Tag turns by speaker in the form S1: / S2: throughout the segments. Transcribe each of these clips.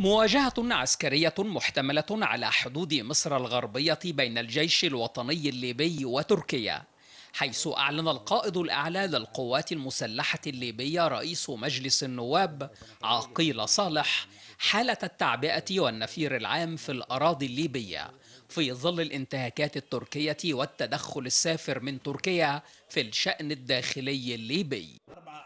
S1: مواجهة عسكرية محتملة على حدود مصر الغربية بين الجيش الوطني الليبي وتركيا حيث أعلن القائد الأعلى للقوات المسلحة الليبية رئيس مجلس النواب عقيل صالح حالة التعبئة والنفير العام في الأراضي الليبية في ظل الانتهاكات التركية والتدخل السافر من تركيا في الشأن الداخلي الليبي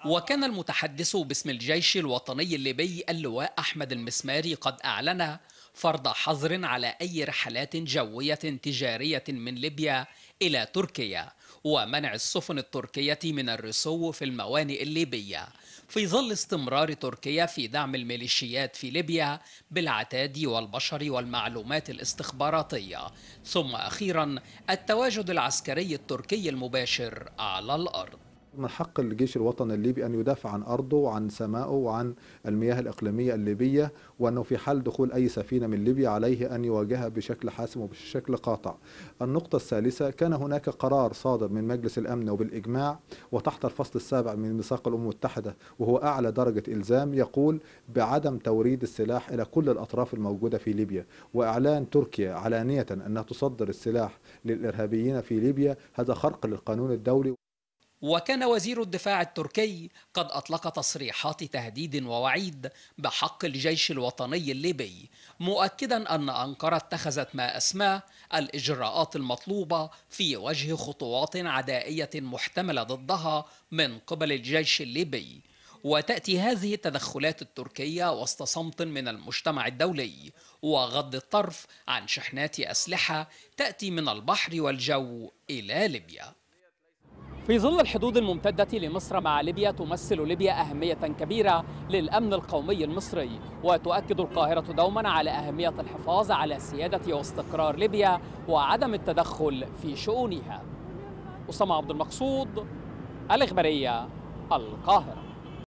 S1: وكان المتحدث باسم الجيش الوطني الليبي اللواء أحمد المسماري قد أعلن فرض حظر على أي رحلات جوية تجارية من ليبيا إلى تركيا ومنع السفن التركية من الرسو في الموانئ الليبية في ظل استمرار تركيا في دعم الميليشيات في ليبيا بالعتاد والبشر والمعلومات الاستخباراتية ثم أخيرا التواجد العسكري التركي المباشر على الأرض
S2: من حق الجيش الوطني الليبي أن يدافع عن أرضه وعن سمائه وعن المياه الإقليمية الليبية وأنه في حال دخول أي سفينة من ليبيا عليه أن يواجهها بشكل حاسم وبشكل قاطع النقطة الثالثة كان هناك قرار صادر من مجلس الأمن وبالإجماع وتحت الفصل السابع من ميثاق الأمم المتحدة وهو أعلى درجة إلزام يقول بعدم توريد السلاح إلى كل الأطراف الموجودة في ليبيا وإعلان تركيا علانية أنها تصدر السلاح للإرهابيين في ليبيا هذا خرق للقانون الدولي
S1: وكان وزير الدفاع التركي قد أطلق تصريحات تهديد ووعيد بحق الجيش الوطني الليبي مؤكدا أن أنقرة اتخذت ما أسماه الإجراءات المطلوبة في وجه خطوات عدائية محتملة ضدها من قبل الجيش الليبي وتأتي هذه التدخلات التركية وسط صمت من المجتمع الدولي وغض الطرف عن شحنات أسلحة تأتي من البحر والجو إلى ليبيا في ظل الحدود الممتدة لمصر مع ليبيا تمثل ليبيا أهمية كبيرة للأمن القومي المصري وتؤكد القاهرة دوما على أهمية الحفاظ على سيادة واستقرار ليبيا وعدم التدخل في شؤونها أسامة عبد المقصود الإخبارية القاهرة